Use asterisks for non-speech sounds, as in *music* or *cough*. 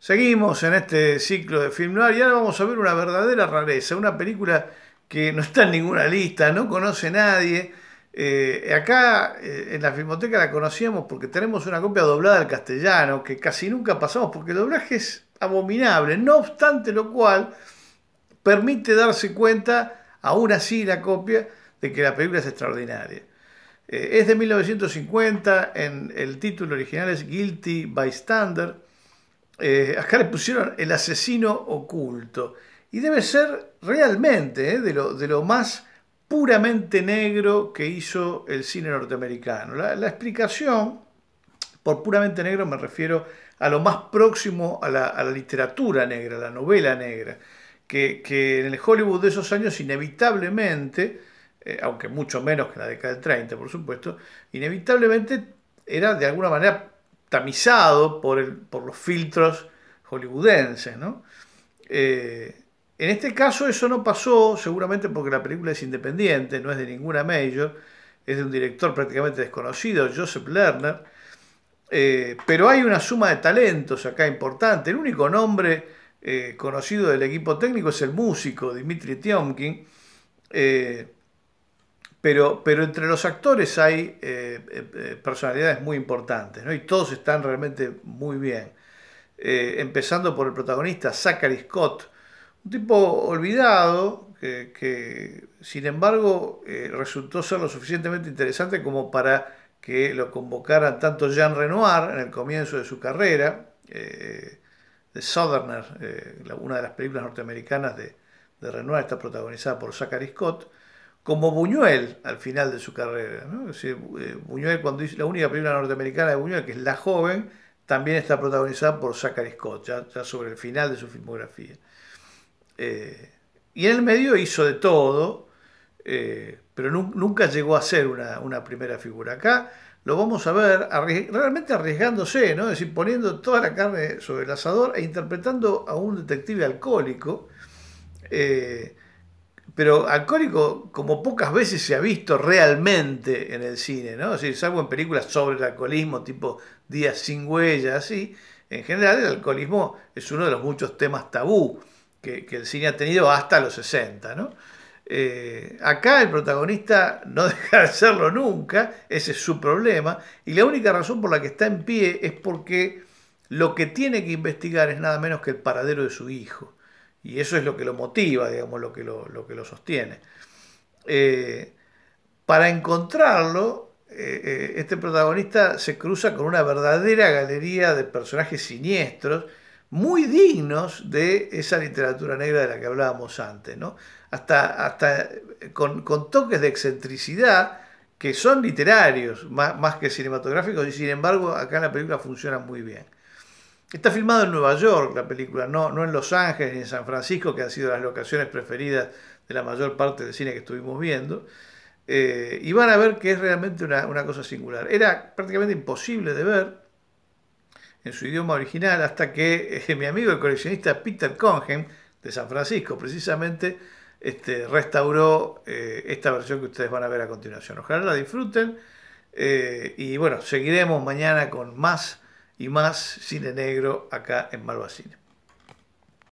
Seguimos en este ciclo de film noir y ahora vamos a ver una verdadera rareza, una película que no está en ninguna lista, no conoce nadie. Eh, acá eh, en la filmoteca la conocíamos porque tenemos una copia doblada al castellano que casi nunca pasamos porque el doblaje es abominable, no obstante lo cual permite darse cuenta, aún así la copia, de que la película es extraordinaria. Eh, es de 1950, en el título original es Guilty Bystander eh, acá le pusieron el asesino oculto. Y debe ser realmente eh, de, lo, de, lo, más puramente negro que hizo el cine norteamericano. La, explicación, por puramente negro me refiero a lo más próximo a la, literatura negra, a la novela negra, que, en el Hollywood de esos años inevitablemente, eh, aunque mucho menos que en la década del 30, por supuesto, inevitablemente era de alguna manera tamizado por, los filtros hollywoodenses. Eh, en este caso eso no pasó, seguramente porque la película es independiente, no es de ninguna mayor, es de un director prácticamente desconocido, Joseph Lerner, eh, pero hay una suma de talentos acá importante. El único nombre eh, conocido del equipo técnico es el músico Dimitri Tiomkin, pero, entre los actores hay eh, eh, personalidades muy importantes, y todos están realmente muy bien. Eh, empezando por el protagonista, Zachary Scott, un tipo olvidado, que, sin embargo resultó ser lo suficientemente interesante como para que lo convocaran tanto Jean Renoir en el comienzo de su carrera, eh, de Southerner, una de las películas norteamericanas de Renoir, está protagonizada por Zachary Scott, como Buñuel al final de su carrera. ¿no? Eh, Buñuel, cuando dice la única película norteamericana de Buñuel, que es La Joven, también está protagonizada por Zachary Scott, ya, sobre el final de su filmografía. Eh, y en el medio hizo de todo, eh, pero nunca llegó a ser una, primera figura. Acá lo vamos a ver realmente arriesgándose, ¿no? es poniendo toda la carne sobre el asador e interpretando a un detective alcohólico pero alcohólico como pocas veces se ha visto realmente en el cine, ¿no? salvo en películas sobre el alcoholismo, tipo Días sin Huellas, así. En general, el alcoholismo es uno de los muchos temas tabú que, el cine ha tenido hasta los 60, eh, acá el protagonista no *laughs* deja de serlo nunca, ese es su problema, y la única razón por la que está en pie es porque lo que tiene que investigar es nada menos que el paradero de su hijo y eso es lo que lo motiva, digamos, lo que lo, que lo sostiene. Eh, para encontrarlo, eh, eh, este protagonista se cruza con una verdadera galería de personajes siniestros, muy dignos de esa literatura negra de la que hablábamos antes, ¿no? hasta, hasta con, toques de excentricidad que son literarios más, más que cinematográficos y sin embargo acá en la película funciona muy bien. Está filmado en Nueva York la película, no, no en Los Ángeles ni en San Francisco, que han sido las locaciones preferidas de la mayor parte del cine que estuvimos viendo. Eh, y van a ver que es realmente una, cosa singular. Era prácticamente imposible de ver en su idioma original hasta que eh, mi amigo el coleccionista Peter Congen de San Francisco precisamente este, restauró eh, esta versión que ustedes van a ver a continuación. Ojalá la disfruten y bueno, seguiremos mañana con más y más cine negro acá en malvasía.